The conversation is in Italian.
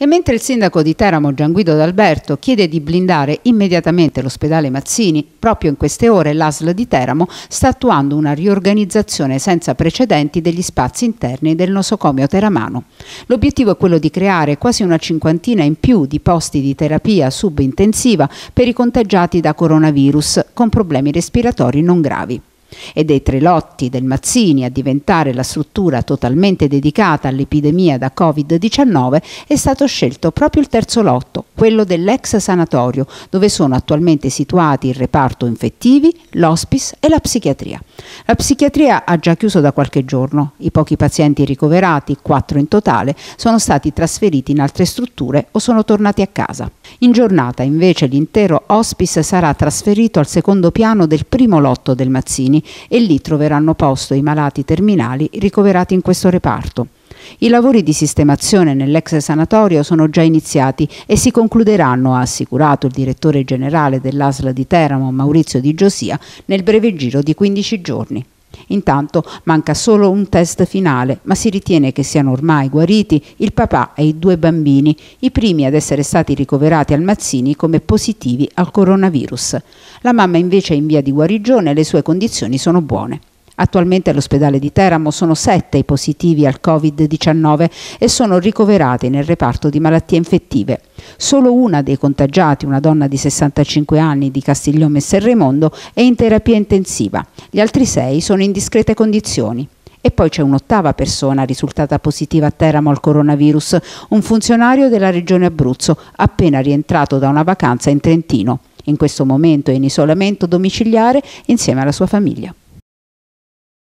E mentre il sindaco di Teramo Gianguido D'Alberto chiede di blindare immediatamente l'ospedale Mazzini, proprio in queste ore l'ASL di Teramo sta attuando una riorganizzazione senza precedenti degli spazi interni del nosocomio teramano. L'obiettivo è quello di creare quasi una cinquantina in più di posti di terapia subintensiva per i contagiati da coronavirus con problemi respiratori non gravi e dei tre lotti del Mazzini a diventare la struttura totalmente dedicata all'epidemia da Covid-19 è stato scelto proprio il terzo lotto, quello dell'ex sanatorio, dove sono attualmente situati il reparto infettivi, l'hospice e la psichiatria. La psichiatria ha già chiuso da qualche giorno. I pochi pazienti ricoverati, quattro in totale, sono stati trasferiti in altre strutture o sono tornati a casa. In giornata, invece, l'intero hospice sarà trasferito al secondo piano del primo lotto del Mazzini e lì troveranno posto i malati terminali ricoverati in questo reparto. I lavori di sistemazione nell'ex sanatorio sono già iniziati e si concluderanno, ha assicurato il direttore generale dell'ASLA di Teramo Maurizio Di Giosia, nel breve giro di 15 giorni. Intanto manca solo un test finale, ma si ritiene che siano ormai guariti il papà e i due bambini, i primi ad essere stati ricoverati al Mazzini come positivi al coronavirus. La mamma invece è in via di guarigione e le sue condizioni sono buone. Attualmente all'ospedale di Teramo sono sette i positivi al Covid-19 e sono ricoverati nel reparto di malattie infettive. Solo una dei contagiati, una donna di 65 anni di Castiglione e Serremondo, è in terapia intensiva. Gli altri sei sono in discrete condizioni. E poi c'è un'ottava persona risultata positiva a Teramo al coronavirus, un funzionario della regione Abruzzo, appena rientrato da una vacanza in Trentino. In questo momento è in isolamento domiciliare insieme alla sua famiglia.